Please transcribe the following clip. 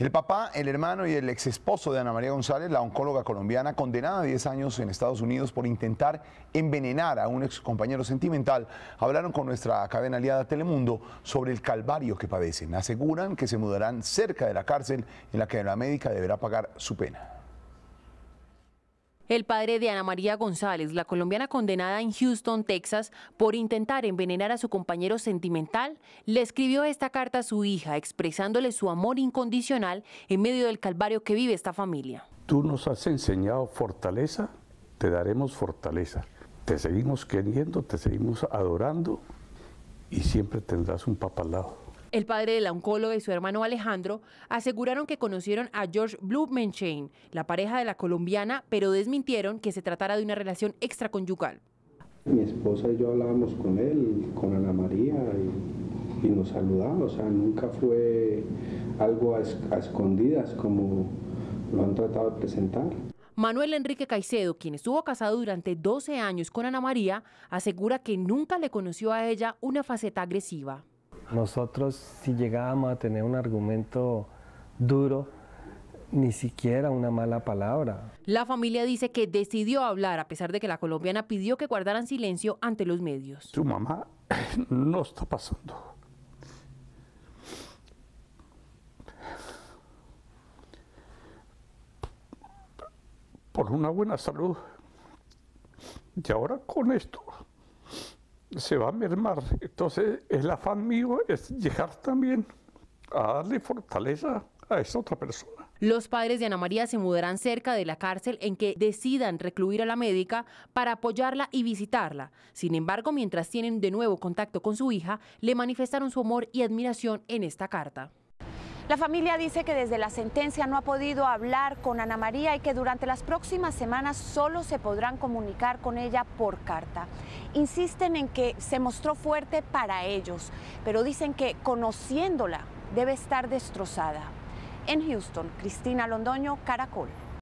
El papá, el hermano y el ex esposo de Ana María González, la oncóloga colombiana condenada a 10 años en Estados Unidos por intentar envenenar a un ex compañero sentimental, hablaron con nuestra cadena aliada Telemundo sobre el calvario que padecen. Aseguran que se mudarán cerca de la cárcel en la que la médica deberá pagar su pena. El padre de Ana María González, la colombiana condenada en Houston, Texas, por intentar envenenar a su compañero sentimental, le escribió esta carta a su hija expresándole su amor incondicional en medio del calvario que vive esta familia. Tú nos has enseñado fortaleza, te daremos fortaleza. Te seguimos queriendo, te seguimos adorando y siempre tendrás un papá al lado. El padre de la oncóloga y su hermano Alejandro aseguraron que conocieron a George Blumenstein, la pareja de la colombiana, pero desmintieron que se tratara de una relación extraconyugal. Mi esposa y yo hablábamos con él, con Ana María, y, nos saludamos. O sea, nunca fue algo a escondidas como lo han tratado de presentar. Manuel Enrique Caicedo, quien estuvo casado durante 12 años con Ana María, asegura que nunca le conoció a ella una faceta agresiva. Nosotros si llegábamos a tener un argumento duro, ni siquiera una mala palabra. La familia dice que decidió hablar a pesar de que la colombiana pidió que guardaran silencio ante los medios. Su mamá no está pasando. Por una buena salud. Y ahora con esto se va a mermar. Entonces el afán mío es llegar también a darle fortaleza a esa otra persona. Los padres de Ana María se mudarán cerca de la cárcel en que decidan recluir a la médica para apoyarla y visitarla. Sin embargo, mientras tienen de nuevo contacto con su hija, le manifestaron su amor y admiración en esta carta. La familia dice que desde la sentencia no ha podido hablar con Ana María y que durante las próximas semanas solo se podrán comunicar con ella por carta. Insisten en que se mostró fuerte para ellos, pero dicen que conociéndola debe estar destrozada. En Houston, Cristina Londoño, Caracol.